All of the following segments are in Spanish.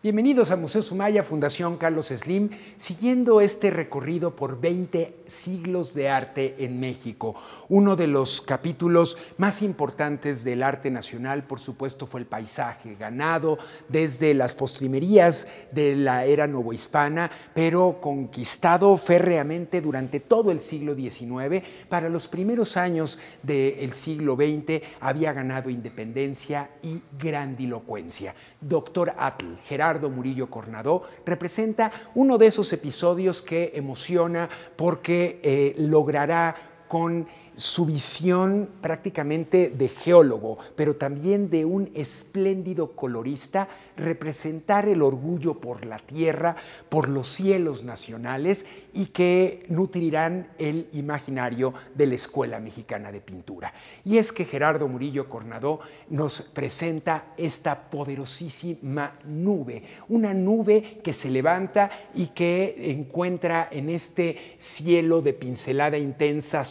Bienvenidos a Museo Sumaya, Fundación Carlos Slim, siguiendo este recorrido por 20 siglos de arte en México. Uno de los capítulos más importantes del arte nacional, por supuesto, fue el paisaje, ganado desde las postrimerías de la era novohispana, pero conquistado férreamente durante todo el siglo XIX. Para los primeros años del siglo XX había ganado independencia y grandilocuencia. Doctor Atl, Gerardo Murillo Cornado representa uno de esos episodios que emociona porque eh, logrará con su visión prácticamente de geólogo, pero también de un espléndido colorista, representar el orgullo por la tierra, por los cielos nacionales y que nutrirán el imaginario de la Escuela Mexicana de Pintura. Y es que Gerardo Murillo Cornadó nos presenta esta poderosísima nube, una nube que se levanta y que encuentra en este cielo de pincelada intensa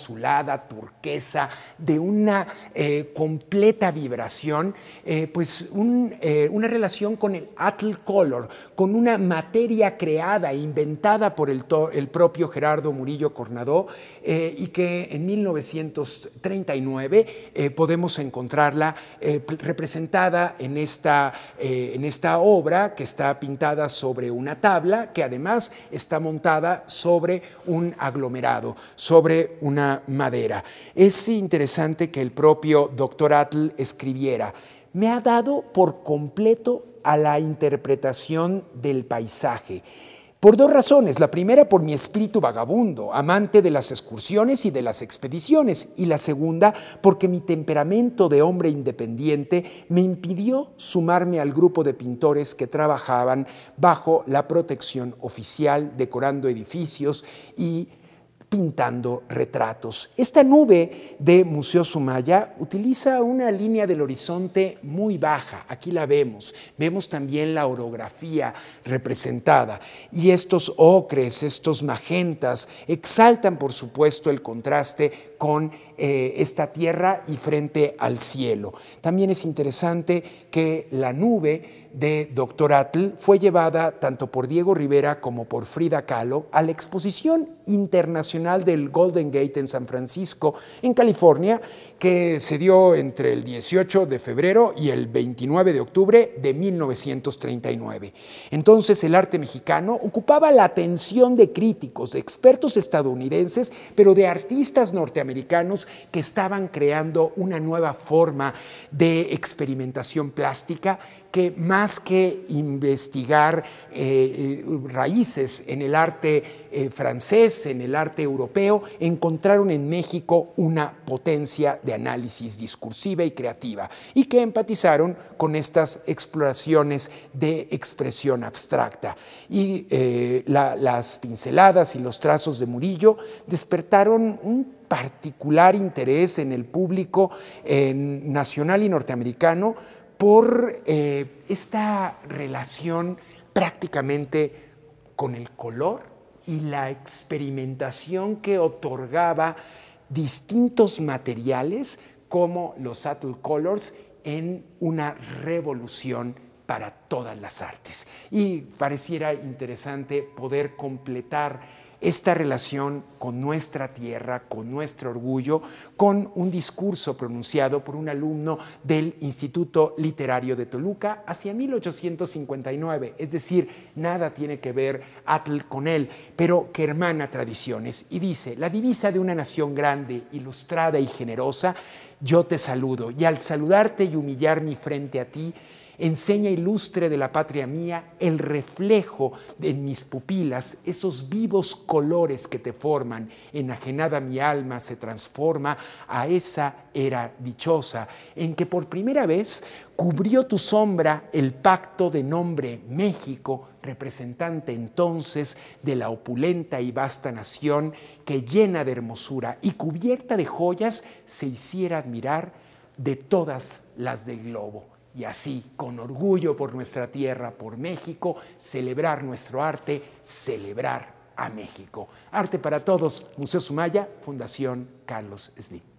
turquesa, de una eh, completa vibración, eh, pues eh, una relación con el Atl Color, con una materia creada e inventada por el, el propio Gerardo Murillo Cornado y que en 1939 podemos encontrarla representada en esta, en esta obra que está pintada sobre una tabla que además está montada sobre un aglomerado, sobre una madera. Es interesante que el propio doctor Atl escribiera, me ha dado por completo a la interpretación del paisaje. Por dos razones. La primera, por mi espíritu vagabundo, amante de las excursiones y de las expediciones. Y la segunda, porque mi temperamento de hombre independiente me impidió sumarme al grupo de pintores que trabajaban bajo la protección oficial, decorando edificios y pintando retratos. Esta nube de Museo Sumaya utiliza una línea del horizonte muy baja, aquí la vemos, vemos también la orografía representada y estos ocres, estos magentas exaltan por supuesto el contraste con eh, esta tierra y frente al cielo. También es interesante que la nube de Doctor Atl fue llevada tanto por Diego Rivera como por Frida Kahlo a la exposición Internacional del Golden Gate en San Francisco, en California, que se dio entre el 18 de febrero y el 29 de octubre de 1939. Entonces el arte mexicano ocupaba la atención de críticos, de expertos estadounidenses, pero de artistas norteamericanos que estaban creando una nueva forma de experimentación plástica que más que investigar eh, eh, raíces en el arte eh, francés, en el arte europeo, encontraron en México una potencia de análisis discursiva y creativa y que empatizaron con estas exploraciones de expresión abstracta. Y las pinceladas y los trazos de Murillo despertaron un particular interés en el público nacional y norteamericano por eh, esta relación prácticamente con el color y la experimentación que otorgaba distintos materiales como los Atul Colors en una revolución para todas las artes. Y pareciera interesante poder completar esta relación con nuestra tierra, con nuestro orgullo, con un discurso pronunciado por un alumno del Instituto Literario de Toluca hacia 1859, es decir, nada tiene que ver Atl con él, pero que hermana tradiciones y dice, la divisa de una nación grande, ilustrada y generosa, yo te saludo y al saludarte y humillar mi frente a ti, Enseña ilustre de la patria mía el reflejo en mis pupilas, esos vivos colores que te forman. Enajenada mi alma se transforma a esa era dichosa, en que por primera vez cubrió tu sombra el pacto de nombre México, representante entonces de la opulenta y vasta nación que llena de hermosura y cubierta de joyas se hiciera admirar de todas las del globo y así, con orgullo por nuestra tierra, por México, celebrar nuestro arte, celebrar a México. Arte para todos, Museo Sumaya, Fundación Carlos Slim.